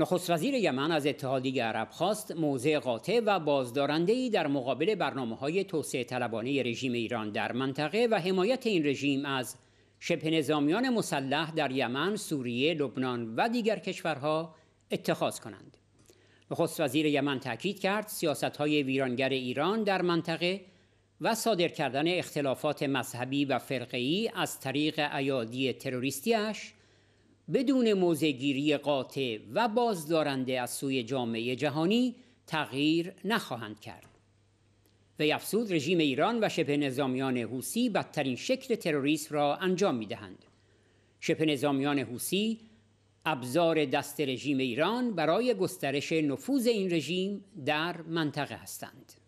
نخست وزیر یمن از اتحادیه عرب خواست موضع قاطع و بازدارنده در مقابل برنامه های توسعه طلبانه رژیم ایران در منطقه و حمایت این رژیم از شبه نظامیان مسلح در یمن، سوریه، لبنان و دیگر کشورها اتخاذ کنند. نخست وزیر یمن تاکید کرد سیاست های ویرانگر ایران در منطقه و صادر کردن اختلافات مذهبی و فرقه‌ای از طریق ایادی تروریستیش بدون موزگیری قاطع و بازدارنده از سوی جامعه جهانی تغییر نخواهند کرد. و افزود رژیم ایران و شبه نظامیان حوسی بدترین شکل تروریسم را انجام می دهند. شبه نظامیان حوسی ابزار دست رژیم ایران برای گسترش نفوذ این رژیم در منطقه هستند.